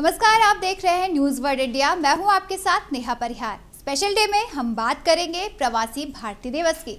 नमस्कार आप देख रहे हैं न्यूज वर्ल्ड इंडिया मैं हूं आपके साथ नेहा परिहार स्पेशल डे में हम बात करेंगे प्रवासी भारतीय दिवस की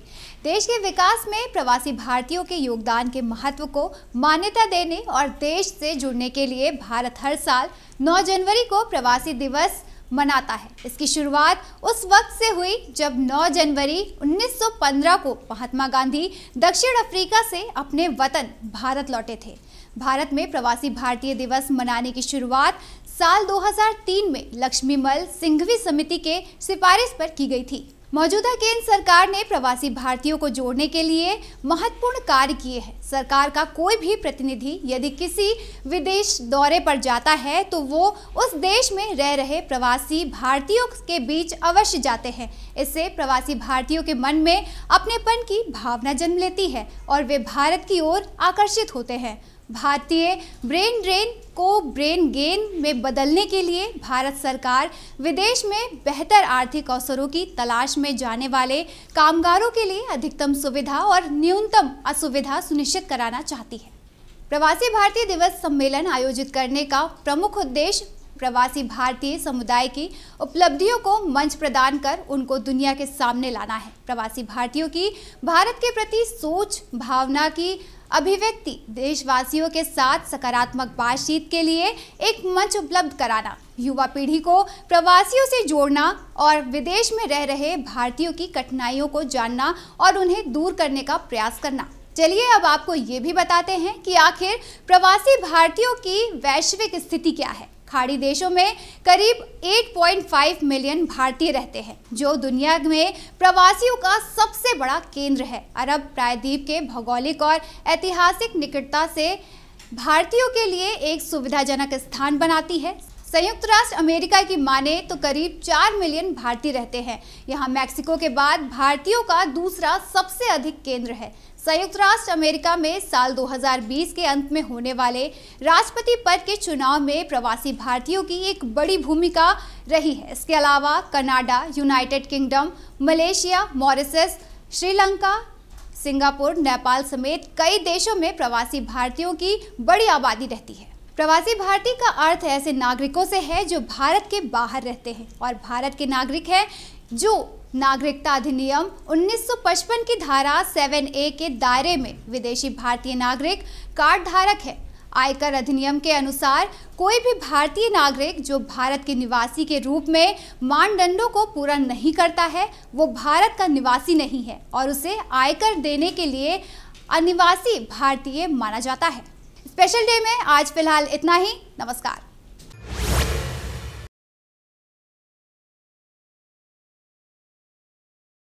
देश के विकास में प्रवासी भारतीयों के योगदान के महत्व को मान्यता देने और देश से जुड़ने के लिए भारत हर साल 9 जनवरी को प्रवासी दिवस मनाता है इसकी शुरुआत उस वक्त से हुई जब 9 जनवरी 1915 को महात्मा गांधी दक्षिण अफ्रीका से अपने वतन भारत लौटे थे भारत में प्रवासी भारतीय दिवस मनाने की शुरुआत साल 2003 में लक्ष्मीमल सिंघवी समिति के सिफारिश पर की गई थी मौजूदा केंद्र सरकार ने प्रवासी भारतीयों को जोड़ने के लिए महत्वपूर्ण कार्य किए हैं सरकार का कोई भी प्रतिनिधि यदि किसी विदेश दौरे पर जाता है तो वो उस देश में रह रहे प्रवासी भारतीयों के बीच अवश्य जाते हैं इससे प्रवासी भारतीयों के मन में अपनेपन की भावना जन्म लेती है और वे भारत की ओर आकर्षित होते हैं भारतीय ब्रेन ड्रेन को ब्रेन गेन में बदलने के लिए भारत सरकार विदेश में बेहतर आर्थिक अवसरों की तलाश में जाने वाले कामगारों के लिए अधिकतम सुविधा और न्यूनतम असुविधा सुनिश्चित कराना चाहती है प्रवासी भारतीय दिवस सम्मेलन आयोजित करने का प्रमुख उद्देश्य प्रवासी भारतीय समुदाय की उपलब्धियों को मंच प्रदान कर उनको दुनिया के सामने लाना है प्रवासी भारतीयों की भारत के प्रति सोच भावना की अभिव्यक्ति देशवासियों के साथ सकारात्मक बातचीत के लिए एक मंच उपलब्ध कराना युवा पीढ़ी को प्रवासियों से जोड़ना और विदेश में रह रहे भारतीयों की कठिनाइयों को जानना और उन्हें दूर करने का प्रयास करना चलिए अब आपको ये भी बताते हैं कि आखिर प्रवासी भारतीयों की वैश्विक स्थिति क्या है खाड़ी देशों में करीब 8.5 मिलियन भारतीय रहते हैं जो दुनिया में प्रवासियों का सबसे बड़ा केंद्र है अरब प्रायद्वीप के भौगोलिक और ऐतिहासिक निकटता से भारतीयों के लिए एक सुविधाजनक स्थान बनाती है संयुक्त राष्ट्र अमेरिका की माने तो करीब चार मिलियन भारतीय रहते हैं यहाँ मैक्सिको के बाद भारतीयों का दूसरा सबसे अधिक केंद्र है संयुक्त राष्ट्र अमेरिका में साल 2020 के अंत में होने वाले राष्ट्रपति पद के चुनाव में प्रवासी भारतीयों की एक बड़ी भूमिका रही है इसके अलावा Canada United Kingdom Malaysia Mauritius Sri Lanka Singapore Nepal समेत कई देशों में प्रवासी भारतीयों की बड़ी आबादी रहती है प्रवासी भारतीय का अर्थ ऐसे नागरिकों से है जो भारत के बाहर रहते हैं और भारत के नागरिक हैं जो नागरिकता अधिनियम 1955 की धारा 7A के दायरे में विदेशी भारतीय नागरिक कार्ड धारक है आयकर अधिनियम के अनुसार कोई भी भारतीय नागरिक जो भारत के निवासी के रूप में मानदंडों को पूरा नहीं करता है वो भारत का निवासी नहीं है और उसे आयकर देने के लिए अनिवासी भारतीय माना जाता है स्पेशल डे में आज फिलहाल इतना ही नमस्कार